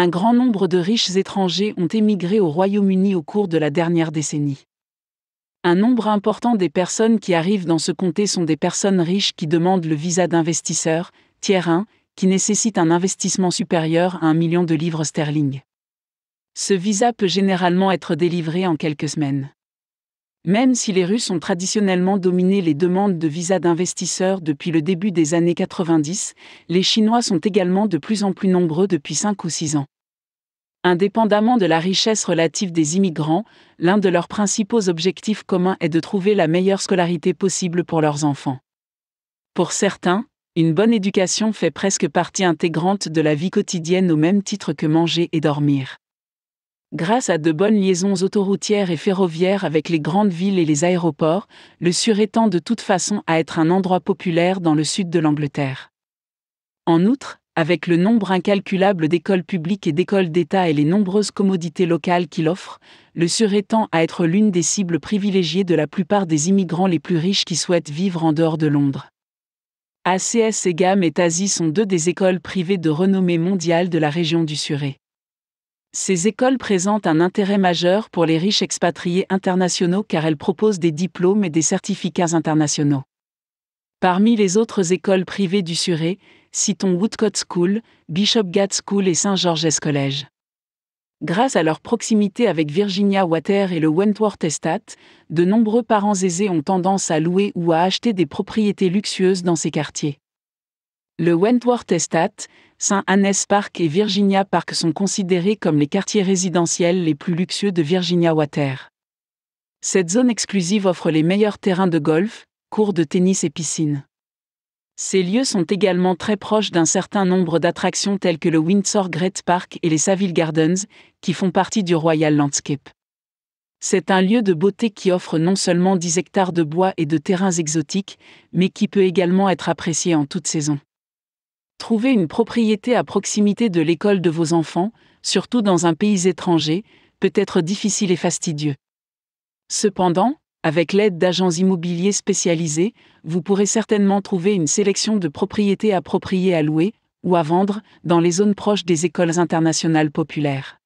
un grand nombre de riches étrangers ont émigré au Royaume-Uni au cours de la dernière décennie. Un nombre important des personnes qui arrivent dans ce comté sont des personnes riches qui demandent le visa d'investisseur, tiers 1, qui nécessite un investissement supérieur à un million de livres sterling. Ce visa peut généralement être délivré en quelques semaines. Même si les Russes ont traditionnellement dominé les demandes de visas d'investisseurs depuis le début des années 90, les Chinois sont également de plus en plus nombreux depuis 5 ou 6 ans. Indépendamment de la richesse relative des immigrants, l'un de leurs principaux objectifs communs est de trouver la meilleure scolarité possible pour leurs enfants. Pour certains, une bonne éducation fait presque partie intégrante de la vie quotidienne au même titre que manger et dormir. Grâce à de bonnes liaisons autoroutières et ferroviaires avec les grandes villes et les aéroports, le Suré tend de toute façon à être un endroit populaire dans le sud de l'Angleterre. En outre, avec le nombre incalculable d'écoles publiques et d'écoles d'État et les nombreuses commodités locales qu'il offre, le Suré tend à être l'une des cibles privilégiées de la plupart des immigrants les plus riches qui souhaitent vivre en dehors de Londres. ACS Gam et TASI sont deux des écoles privées de renommée mondiale de la région du Surrey. Ces écoles présentent un intérêt majeur pour les riches expatriés internationaux car elles proposent des diplômes et des certificats internationaux. Parmi les autres écoles privées du Surrey, citons Woodcote School, Bishop Bishopgate School et St George's College. Grâce à leur proximité avec Virginia Water et le Wentworth Estate, de nombreux parents aisés ont tendance à louer ou à acheter des propriétés luxueuses dans ces quartiers. Le Wentworth Estate, Saint Anne's Park et Virginia Park sont considérés comme les quartiers résidentiels les plus luxueux de Virginia Water. Cette zone exclusive offre les meilleurs terrains de golf, cours de tennis et piscines. Ces lieux sont également très proches d'un certain nombre d'attractions telles que le Windsor Great Park et les Saville Gardens, qui font partie du Royal Landscape. C'est un lieu de beauté qui offre non seulement 10 hectares de bois et de terrains exotiques, mais qui peut également être apprécié en toute saison. Trouver une propriété à proximité de l'école de vos enfants, surtout dans un pays étranger, peut être difficile et fastidieux. Cependant, avec l'aide d'agents immobiliers spécialisés, vous pourrez certainement trouver une sélection de propriétés appropriées à louer ou à vendre dans les zones proches des écoles internationales populaires.